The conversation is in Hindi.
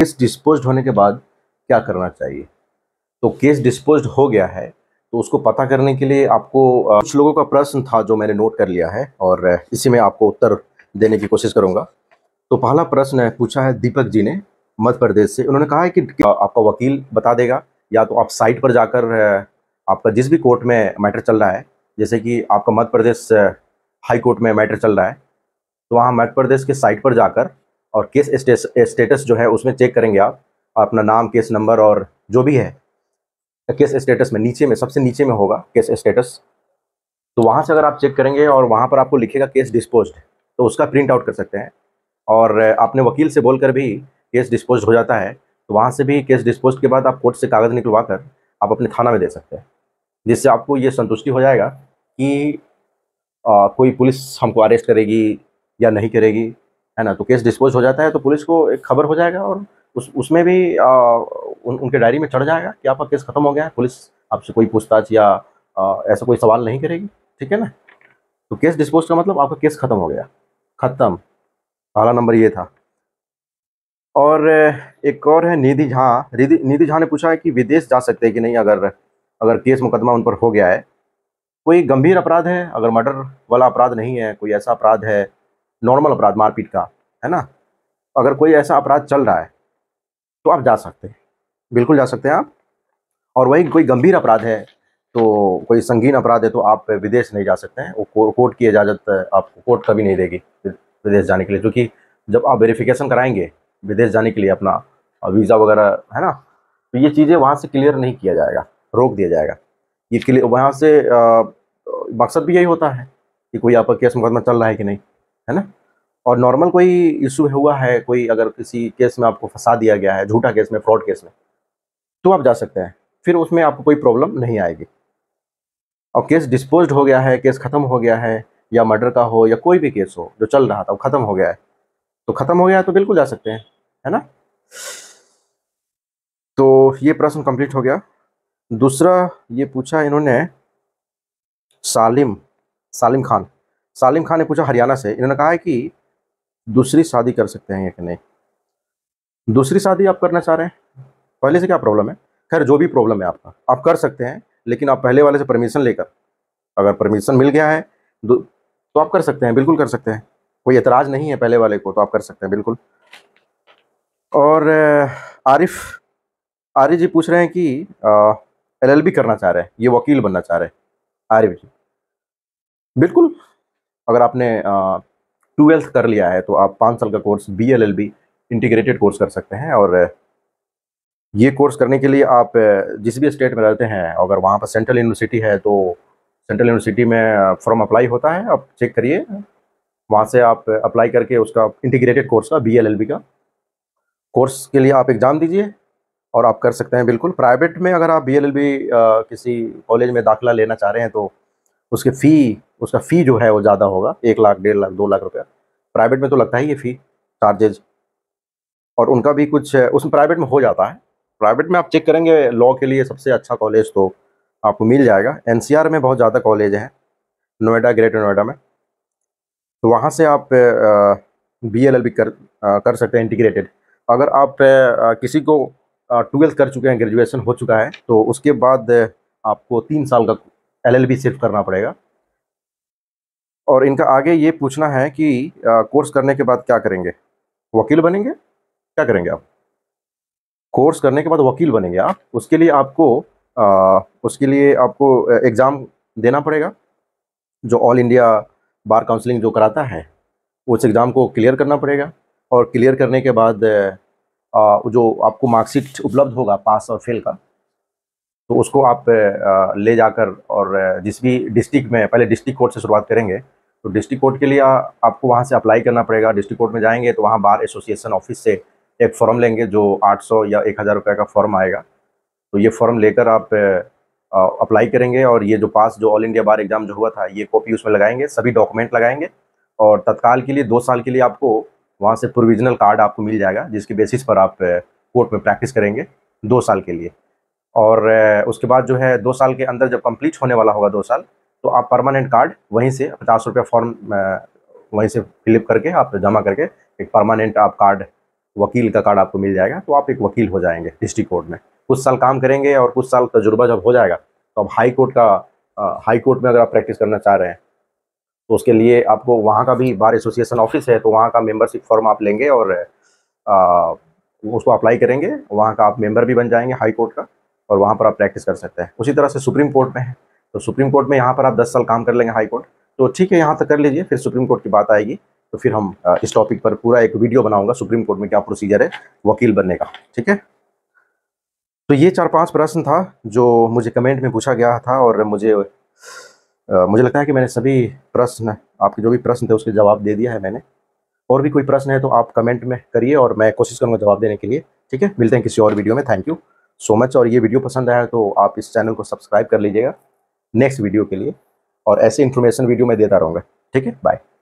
केस डिस्पोज होने के बाद क्या करना चाहिए तो केस डिस्पोज हो गया है तो उसको पता करने के लिए आपको कुछ लोगों का प्रश्न था जो मैंने नोट कर लिया है और इसी में आपको उत्तर देने की कोशिश करूंगा तो पहला प्रश्न है पूछा है दीपक जी ने मध्य प्रदेश से उन्होंने कहा है कि आपका वकील बता देगा या तो आप साइट पर जाकर आपका जिस भी कोर्ट में मैटर चल रहा है जैसे कि आपका मध्य प्रदेश हाई कोर्ट में मैटर चल रहा है तो वहाँ मध्य प्रदेश के साइट पर जाकर और केस स्टेटस जो है उसमें चेक करेंगे आप अपना नाम केस नंबर और जो भी है केस स्टेटस में नीचे में सबसे नीचे में होगा केस स्टेटस तो वहाँ से अगर आप चेक करेंगे और वहाँ पर आपको लिखेगा केस डिस्पोज तो उसका प्रिंट आउट कर सकते हैं और आपने वकील से बोलकर भी केस डिस्पोज हो जाता है तो वहाँ से भी केस डिस्पोज के बाद आप कोर्ट से कागज़ निकलवा कर आप अपने थाना में दे सकते हैं जिससे आपको ये संतुष्टि हो जाएगा कि आ, कोई पुलिस हमको अरेस्ट करेगी या नहीं करेगी है ना तो केस डिस्पोज हो जाता है तो पुलिस को एक खबर हो जाएगा और उस उसमें भी आ, उन, उनके डायरी में चढ़ जाएगा कि आपका केस खत्म हो गया है पुलिस आपसे कोई पूछताछ या आ, ऐसा कोई सवाल नहीं करेगी ठीक है ना तो केस डिस्पोज का मतलब आपका केस खत्म हो गया खत्म पहला नंबर ये था और एक और है निधि झा निधि झा ने पूछा है कि विदेश जा सकते हैं कि नहीं अगर अगर केस मुकदमा उन पर हो गया है कोई गंभीर अपराध है अगर मर्डर वाला अपराध नहीं है कोई ऐसा अपराध है नॉर्मल अपराध मारपीट का है ना अगर कोई ऐसा अपराध चल रहा है तो आप जा सकते हैं बिल्कुल जा सकते हैं आप और वहीं कोई गंभीर अपराध है तो कोई संगीन अपराध है तो आप विदेश नहीं जा सकते हैं वो कोर्ट की इजाज़त आपको कोर्ट कभी नहीं देगी विदेश जाने के लिए क्योंकि जब आप वेरिफिकेशन कराएंगे विदेश जाने के लिए अपना वीज़ा वगैरह है ना तो ये चीज़ें वहाँ से क्लियर नहीं किया जाएगा रोक दिया जाएगा ये क्लियर वहाँ से मकसद भी यही होता है कि कोई आपका केस मुकदमा चल रहा है कि नहीं है ना और नॉर्मल कोई इशू हुआ है कोई अगर किसी केस में आपको फंसा दिया गया है झूठा केस में फ्रॉड केस में तो आप जा सकते हैं फिर उसमें आपको कोई प्रॉब्लम नहीं आएगी और केस डिस्पोज हो गया है केस ख़त्म हो गया है या मर्डर का हो या कोई भी केस हो जो चल रहा था वो ख़त्म हो गया है तो ख़त्म हो गया है तो बिल्कुल जा सकते हैं है ना तो ये प्रश्न कंप्लीट हो गया दूसरा ये पूछा इन्होंने सालिम सालिम खान सालिम खान ने पूछा हरियाणा से इन्होंने कहा है कि दूसरी शादी कर सकते हैं एक कि नहीं दूसरी शादी आप करना चाह रहे हैं पहले से क्या प्रॉब्लम है खैर जो भी प्रॉब्लम है आपका आप कर सकते हैं लेकिन आप पहले वाले से परमिशन लेकर अगर परमिशन मिल गया है तो आप कर सकते हैं बिल्कुल कर सकते हैं कोई एतराज़ नहीं है पहले वाले को तो आप कर सकते हैं बिल्कुल और आरिफ आरिफ जी पूछ रहे हैं कि एलएलबी करना चाह रहे हैं ये वकील बनना चाह रहे हैं आरिफ जी बिल्कुल अगर आपने ट्वेल्थ कर लिया है तो आप पाँच साल का course B L L B integrated course कर सकते हैं और ये कोर्स करने के लिए आप जिस भी स्टेट में रहते हैं अगर वहाँ पर सेंट्रल यूनिवर्सिटी है तो सेंट्रल यूनिवर्सिटी में फॉर्म अप्लाई होता है आप चेक करिए वहाँ से आप अप्लाई करके उसका इंटीग्रेटेड कोर्स का बी एल एल बी का कोर्स के लिए आप एग्ज़ाम दीजिए और आप कर सकते हैं बिल्कुल प्राइवेट में अगर आप बी एल एल बी किसी कॉलेज में दाखिला लेना चाह रहे हैं तो उसके फ़ी उसका फ़ी जो है वो ज़्यादा होगा एक लाख डेढ़ लाख दो लाख रुपया प्राइवेट में तो लगता है ये फ़ी चार्जेज और उनका भी कुछ उसमें प्राइवेट में हो जाता है प्राइवेट में आप चेक करेंगे लॉ के लिए सबसे अच्छा कॉलेज तो आपको मिल जाएगा एन में बहुत ज़्यादा कॉलेज हैं नोएडा ग्रेटर नोएडा में तो वहाँ से आप बी एल भी कर कर सकते हैं इंटीग्रेटेड अगर आप किसी को ट्वेल्थ कर चुके हैं ग्रेजुएशन हो चुका है तो उसके बाद आपको तीन साल का एलएलबी सिर्फ करना पड़ेगा और इनका आगे ये पूछना है कि आ, कोर्स करने के बाद क्या करेंगे वकील बनेंगे क्या करेंगे आप कोर्स करने के बाद वकील बनेंगे आप उसके लिए आपको आ, उसके लिए आपको एग्ज़ाम देना पड़ेगा जो ऑल इंडिया बार काउंसलिंग जो कराता है उस एग्ज़ाम को क्लियर करना पड़ेगा और क्लियर करने के बाद आ, जो आपको मार्कशीट उपलब्ध होगा पास और फेल का तो उसको आप ले जाकर और जिस भी डिस्ट्रिक्ट में पहले डिस्ट्रिक्ट कोर्ट से शुरुआत करेंगे तो डिस्ट्रिक्ट कोर्ट के लिए आपको वहाँ से अप्लाई करना पड़ेगा डिस्ट्रिक्ट कोर्ट में जाएंगे तो वहाँ बार एसोसिएशन ऑफिस से एक फॉर्म लेंगे जो 800 या एक हज़ार रुपये का फॉर्म आएगा तो ये फॉर्म लेकर आप अप्लाई करेंगे और ये जो पास जो ऑल इंडिया बार एग्ज़ाम जो हुआ था ये कॉपी उसमें लगाएंगे सभी डॉक्यूमेंट लगाएंगे और तत्काल के लिए दो साल के लिए आपको वहाँ से प्रोविजनल कार्ड आपको मिल जाएगा जिसके बेसिस पर आप कोर्ट में प्रैक्टिस करेंगे दो साल के लिए और उसके बाद जो है दो साल के अंदर जब कंप्लीट होने वाला होगा दो साल तो आप परमानेंट कार्ड वहीं से पचास रुपये फॉर्म वहीं से फिलअप करके आप जमा करके एक परमानेंट आप कार्ड वकील का कार्ड आपको मिल जाएगा तो आप एक वकील हो जाएंगे डिस्ट्रिक्ट कोर्ट में कुछ साल काम करेंगे और कुछ साल तजुर्बा जब हो जाएगा तो आप हाई कोर्ट का हाई कोर्ट में अगर आप प्रैक्टिस करना चाह रहे हैं तो उसके लिए आपको वहाँ का भी बार एसोसिएशन ऑफिस है तो वहाँ का मेम्बरशिप फॉर्म आप लेंगे और आ, उसको अप्लाई करेंगे वहाँ का आप मेम्बर भी बन जाएंगे हाई कोर्ट का और वहाँ पर आप प्रैक्टिस कर सकते हैं उसी तरह से सुप्रीम कोर्ट में है तो सुप्रीम कोर्ट में यहाँ पर आप दस साल काम कर लेंगे हाई कोर्ट तो ठीक है यहाँ तक कर लीजिए फिर सुप्रीम कोर्ट की बात आएगी तो फिर हम इस टॉपिक पर पूरा एक वीडियो बनाऊंगा सुप्रीम कोर्ट में क्या प्रोसीजर है वकील बनने का ठीक है तो ये चार पांच प्रश्न था जो मुझे कमेंट में पूछा गया था और मुझे आ, मुझे लगता है कि मैंने सभी प्रश्न आपके जो भी प्रश्न थे उसके जवाब दे दिया है मैंने और भी कोई प्रश्न है तो आप कमेंट में करिए और मैं कोशिश करूँगा जवाब देने के लिए ठीक है मिलते हैं किसी और वीडियो में थैंक यू सो मच और ये वीडियो पसंद आया तो आप इस चैनल को सब्सक्राइब कर लीजिएगा नेक्स्ट वीडियो के लिए और ऐसे इन्फॉर्मेशन वीडियो मैं देता रहूँगा ठीक है बाय